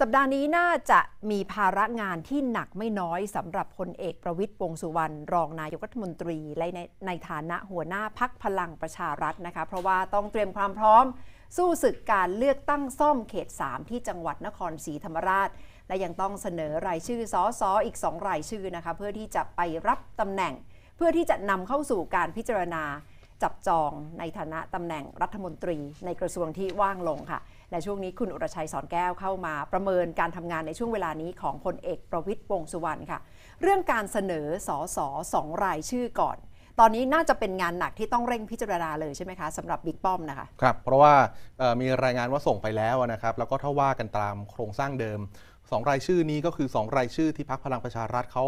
สัปดาห์นี้น่าจะมีภาระงานที่หนักไม่น้อยสำหรับพลเอกประวิทย์วงสุวรรณรองนายกรัฐมนตรีและในในฐานะหัวหน้าพักพลังประชารัฐนะคะเพราะว่าต้องเตรียมความพร้อม สู้ศึกการเลือกตั้งซ่อมเขต 3 ที่จังหวัดนครศรีธรรมราช และยังต้องเสนอรายชื่อสอสออีก2รายชื่อนะคะเพื่อที่จะไปรับตำแหน่ง เพื่อที่จะนำเข้าสู่การพิจารณาจับจองในฐานะตำแหน่งรัฐมนตรีในกระทรวงที่ว่างลงค่ะ และช่วงนี้คุณอุรชัยสอนแก้วเข้ามา ประเมินการทำงานในช่วงเวลานี้ของพลเอกประวิตยวงสุวรรณค่ะ เรื่องการเสนอสอสอสองรายชื่อก่อน ตอนนี้น่าจะเป็นงานหนักที่ต้องเร่งพิจารณาเลยใช่ไหมคะสำหรับบิ๊กป้อมนะคะ ครับ เพราะว่ามีรายงานว่าส่งไปแล้วนะครับแล้วก็ถ้าว่ากันตามโครงสร้างเดิม 2 รายชื่อนี้ก็คือ 2 รายชื่อที่พักพลังประชารัฐเขา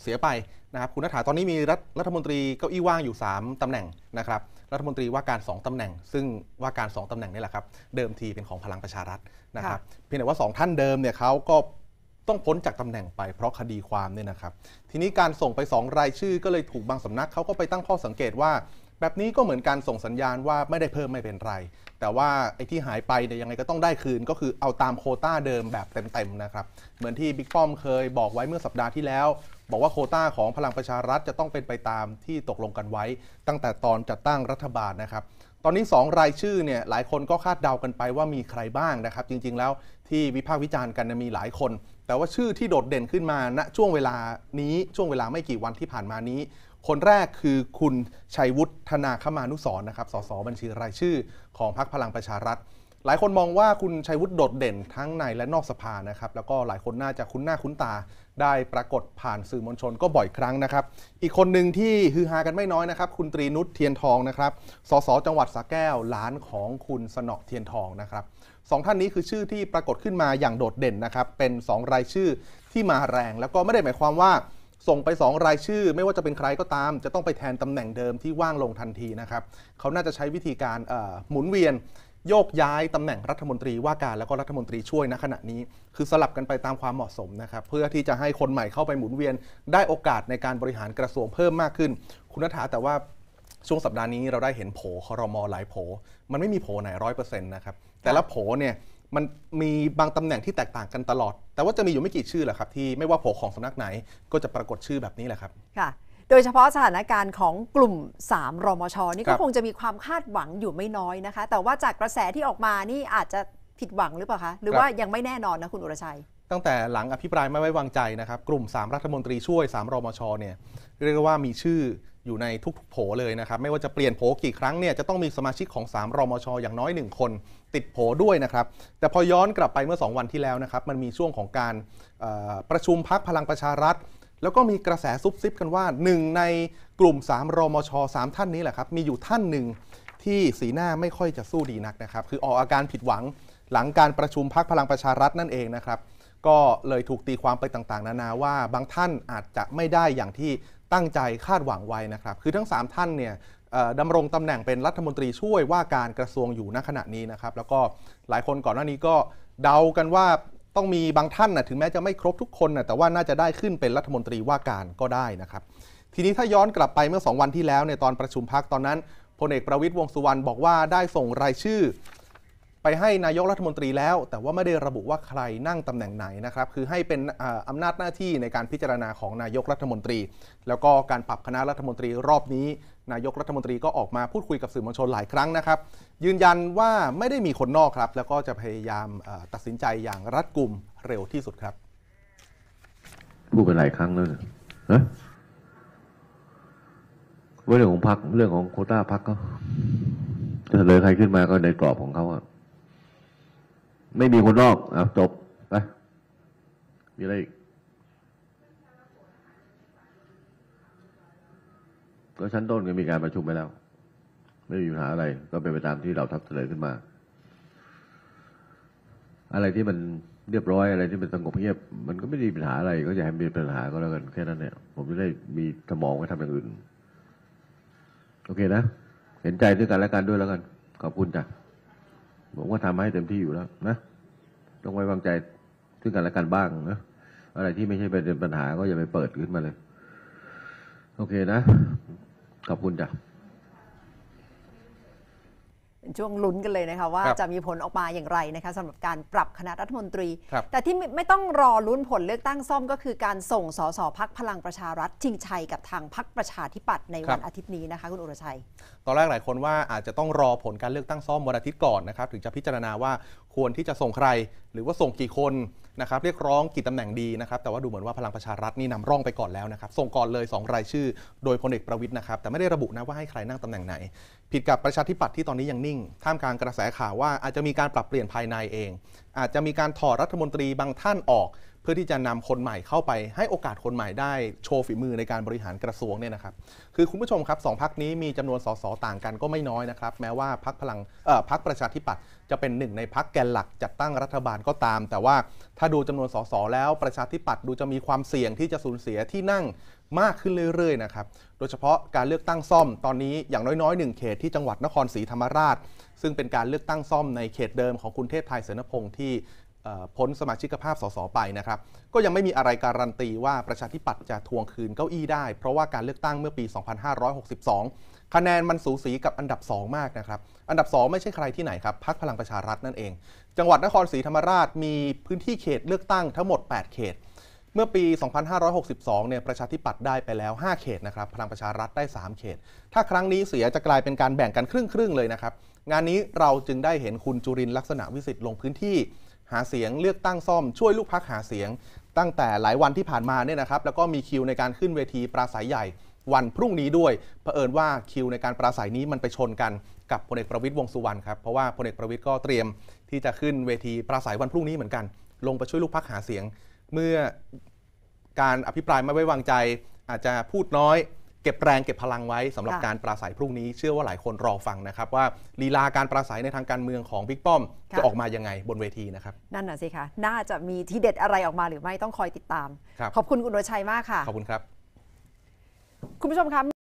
เสียไปนะครับคุณนัฐาตอนนี้มีรัฐมนตรีเก้าอี้ว่างอยู่ 3 ตำแหน่งนะครับรัฐมนตรีว่าการ 2 ตำแหน่ง ซึ่งว่าการ 2 ตำแหน่งนี่แหละครับเดิมทีเป็นของพลังประชารัฐนะครับเพียงแต่ว่า 2 ท่านเดิมเนี่ยเขาก็ต้องพ้นจากตำแหน่งไปเพราะคดีความเนี่ยนะครับ ทีนี้การส่งไป 2 รายชื่อก็เลยถูกบางสำนักเขาก็ไปตั้งข้อสังเกตว่าแบบนี้ก็เหมือนการส่งสัญญาณว่าไม่ได้เพิ่มไม่เป็นไร แต่ว่าไอ้ที่หายไปเนี่ยยังไงก็ต้องได้คืน ก็คือเอาตามโคต้าเดิมแบบเต็มๆนะครับ เหมือนที่บิ๊กป้อมเคยบอกไว้เมื่อสัปดาห์ที่แล้ว บอกว่าโคต้าของพลังประชารัฐจะต้องเป็นไปตามที่ตกลงกันไว้ ตั้งแต่ตอนจัดตั้งรัฐบาลนะครับ ตอนนี้ 2 รายชื่อเนี่ยหลายคนก็คาดเดากันไปว่ามีใครบ้างนะครับ จริงๆแล้วที่วิพากษ์วิจารณ์กันมีหลายคน แต่ว่าชื่อที่โดดเด่นขึ้นมาณนะช่วงเวลานี้ช่วงเวลาไม่กี่วันที่ผ่านมานี้คนแรกคือคุณชัยวุฒิธนาคมานุสรนะครับ สสบัญชีรายชื่อของพรรคพลังประชารัฐ หลายคนมองว่าคุณชัยวุฒิโดดเด่นทั้งในและนอกสภานะครับ แล้วก็หลายคนน่าจะคุ้นหน้าคุ้นตา ได้ปรากฏผ่านสื่อมวลชนก็บ่อยครั้งนะครับ อีกคนหนึ่งที่ฮือฮากันไม่น้อยนะครับ คุณตรีนุชเทียนทองนะครับ สส จังหวัดสระแก้วหลานของคุณสนอเทียนทองนะครับสองท่านนี้คือชื่อที่ปรากฏขึ้นมาอย่างโดดเด่นนะครับ เป็น 2 รายชื่อที่มาแรงแล้วก็ไม่ได้หมายความว่าส่งไป2รายชื่อไม่ว่าจะเป็นใครก็ตาม จะต้องไปแทนตำแหน่งเดิมที่ว่างลงทันทีนะครับ เขาน่าจะใช้วิธีการหมุนเวียน โยกย้ายตำแหน่งรัฐมนตรี ว่าการแล้วก็รัฐมนตรีช่วยณขณะนี้คือสลับกันไปตามความเหมาะสมนะครับเพื่อที่จะให้คนใหม่เข้าไปหมุนเวียนได้โอกาสในการบริหารกระทรวงเพิ่มมากขึ้น คุณนัฐาแต่ว่าช่วงสัปดาห์นี้เราได้เห็นโผคอรมอหลายโผมันไม่มีโผไหนร้อยเปอร์เซ็นต์นะครับ แต่ละโผเนี่ยมันมีบางตำแหน่งที่แตกต่างกันตลอด แต่ว่าจะมีอยู่ไม่กี่ชื่อแหละครับที่ไม่ว่าโผลของสำนักไหน ก็จะปรากฏชื่อแบบนี้แหละครับค่ะ โดยเฉพาะสถานการณ์ของกลุ่ม 3รมช นี่ก็คงจะมีความคาดหวังอยู่ไม่น้อยนะคะ แต่ว่าจากกระแสที่ออกมานี่อาจจะผิดหวังหรือเปล่าคะหรือว่ายังไม่แน่นอนนะคุณอุรชัย ตั้งแต่หลังอภิปรายไม่ไว้วางใจนะครับกลุ่ม 3รัฐมนตรีช่วย3รมชเนี่ยเรียกว่ามีชื่ออยู่ในทุกๆ โผเลยนะครับ ไม่ว่าจะเปลี่ยนโผกี่ครั้งเนี่ยจะต้องมีสมาชิกของ 3 รมชอย่างน้อย 1 คนติดโผด้วยนะครับ แต่พอย้อนกลับไปเมื่อ 2 วันที่แล้วนะครับ มันมีช่วงของการประชุมพักพลังประชารัฐ แล้วก็มีกระแสซุบซิบกันว่า 1 ในกลุ่ม 3 รมช 3 ท่านนี้แหละครับมีอยู่ท่านหนึ่งที่สีหน้าไม่ค่อยจะสู้ดีนักนะครับคือออกอาการผิดหวังหลังการประชุมพักพลังประชารัฐนั่นเองนะครับก็เลยถูกตีความไปต่างๆ นานาว่าบางท่านอาจจะไม่ได้อย่างที่ตั้งใจคาดหวังไว้นะครับ คือทั้ง 3 ท่านเนี่ยดำรงตำแหน่งเป็นรัฐมนตรีช่วยว่าการกระทรวงอยู่ณขณะนี้นะครับแล้วก็หลายคนก่อนหน้านี้ก็เดากันว่าต้องมีบางท่านนะถึงแม้จะไม่ครบทุกคนนะแต่ว่าน่าจะได้ขึ้นเป็นรัฐมนตรีว่าการก็ได้นะครับทีนี้ถ้าย้อนกลับไปเมื่อ 2 วันที่แล้วในตอนประชุมพักตอนนั้นพลเอกประวิตยวงสุวรรณบอกว่าได้ส่งรายชื่อไปให้นายกรัฐมนตรีแล้วแต่ว่าไม่ได้ระบุว่าใครนั่งตำแหน่งไหนนะครับ คือให้เป็นอำนาจหน้าที่ในการพิจารณาของนายกรัฐมนตรี แล้วก็การปรับคณะรัฐมนตรี รอบนี้ นายกรัฐมนตรีก็ออกมาพูดคุยกับสื่อมวลชนหลายครั้งนะครับยืนยันว่าไม่ได้มีคนนอกครับ แล้วก็จะพยายามตัดสินใจอย่างรัดกุมเร็วที่สุดครับพูดไปหลายครั้งแล้วเนรอะเรื่องของพรรคเรื่องของโคต้าพรรค็ขเลยใครขึ้นมาก็ในกรอบของเขาอะไม่มีคนนอกอ่ะจบไปมีอะไรอีกก็ชั้นต้นก็มีการประชุมไปแล้ว ไม่มีปัญหาอะไรก็เป็นไปตามที่เราทับเสนอขึ้นมา อะไรที่มันเรียบร้อยอะไรที่มันสงบเงียบ มันก็ไม่มีปัญหาอะไร ก็อย่าให้มีปัญหาก็แล้วกันแค่นั้นเนี่ยผมจะได้มีสมองไปทำอย่างอื่น โอเคนะ เห็นใจด้วยกันและกันด้วยแล้วกันขอบคุณจ้ะผมก็ทำให้เต็มที่อยู่แล้วนะ ต้องไว้วางใจซึ่งกันและกันบ้างนะ อะไรที่ไม่ใช่เป็นปัญหาก็อย่าไปเปิดขึ้นมาเลย โอเคนะ ขอบคุณจ้ะป็นช่วงลุ้นกันเลยนะคะว่าจะมีผลออกมาอย่างไรนะคะสำหรับการปรับคณะรัฐมนตรีรแต่ที่ไม่ไม่ต้องรอลุ้นผลเลือกตั้งซ่อมก็คือการส่งสสพักพลังประชารัฐชิงชัยกับทางพักประชาธิปัตย์ในวันอาทิตย์นี้นะคะคุณอุรชัยตอนแรกหลายคนว่าอาจจะต้องรอผลการเลือกตั้งซ่อมวันอาทิตย์ก่อนนะครับถึงจะพิจารณาว่าควรที่จะส่งใคร หรือว่าส่งกี่คนนะครับเรียกร้องกี่ตำแหน่งดีนะครับแต่ว่าดูเหมือนว่าพลังประชารัฐนี่นำร่องไปก่อนแล้วนะครับส่งก่อนเลย 2 รายชื่อโดยพลเอกประวิทย์นะครับ แต่ไม่ได้ระบุนะว่าให้ใครนั่งตำแหน่งไหนผิดกับประชาธิปัตย์ที่ตอนนี้ยังนิ่ง ท่ามกลางกระแสข่าวว่าอาจจะมีการปรับเปลี่ยนภายในเอง อาจจะมีการถอดรัฐมนตรีบางท่านออกเพื่อที่จะนำคนใหม่เข้าไปให้โอกาสคนใหม่ได้โชว์ฝีมือในการบริหารกระทรวงเนี่ยนะครับ คือคุณผู้ชมครับสองพักนี้มีจำนวนสสต่างกันก็ไม่น้อยนะครับ แม้ว่าพักพลังพักประชาธิปัตย์จะเป็นหนึ่งในพักแกนหลักจัดตั้งรัฐบาลก็ตาม แต่ว่าถ้าดูจำนวนสสแล้ว ประชาธิปัตย์ดูจะมีความเสี่ยงที่จะสูญเสียที่นั่งมากขึ้นเรื่อยๆนะครับโดยเฉพาะการเลือกตั้งซ่อมตอนนี้อย่างน้อยๆหนึ่งเขตที่จังหวัดนครศรีธรรมราช ซึ่งเป็นการเลือกตั้งซ่อมในเขตเดิมของคุณเทพไทยเสนพงศ์ที่พ้นสมาชิกภาพสสไปนะครับ ก็ยังไม่มีอะไรการันตีว่าประชาธิปัตย์จะทวงคืนเก้าอี้ได้ เพราะว่าการเลือกตั้งเมื่อปี2562 คะแนนมันสูสีกับอันดับ 2 มากนะครับ อันดับ 2 ไม่ใช่ใครที่ไหนครับพักพลังประชารัฐนั่นเอง จังหวัดนครศรีธรรมราชมีพื้นที่เขตเลือกตั้งทั้งหมด 8 เขต เมื่อปี 2562เนี่ยประชาธิปัตย์ได้ไปแล้ว 5 เขตนะครับ พลังประชารัฐได้ 3 เขต ถ้าครั้งนี้เสียจะกลายเป็นการแบ่งกันครึ่งๆ เลยนะครับ งานนี้เราจึงได้เห็นคุณจุรินลักษณะวิสิทธิ์ลงพื้นที่หาเสียงเลือกตั้งซ่อมช่วยลูกพักหาเสียง ตั้งแต่หลายวันที่ผ่านมาเนี่ยนะครับ แล้วก็มีคิวในการขึ้นเวทีปราศัยใหญ่วันพรุ่งนี้ด้วยเผอิญว่าคิวในการปราศัยนี้มันไปชนกันกับพลเอกประวิตยวงสุวรรณครับเพราะว่าพลเอกประวิตยก็เตรียม ที่จะขึ้นเวทีปราศัยวันพรุ่งนี้เหมือนกัน ลงไปช่วยลูกพักหาเสียง เมื่อการอภิปรายไม่ไว้วางใจอาจจะพูดน้อยเก็บแรงเก็บพลังไว้ สำหรับการปราศัยพรุ่งนี้เชื่อว่าหลายคนรอฟังนะครับ ว่าลีลาการปราศัยในทางการเมืองของบิ๊กป้อมจะออกมายังไงบนเวทีนะครับ นั่นน่ะสิคะ น่าจะมีทีเด็ดอะไรออกมาหรือไม่ต้องคอยติดตาม ขอบคุณคุณโรชัยมากค่ะ ขอบคุณครับ คุณผู้ชมคะ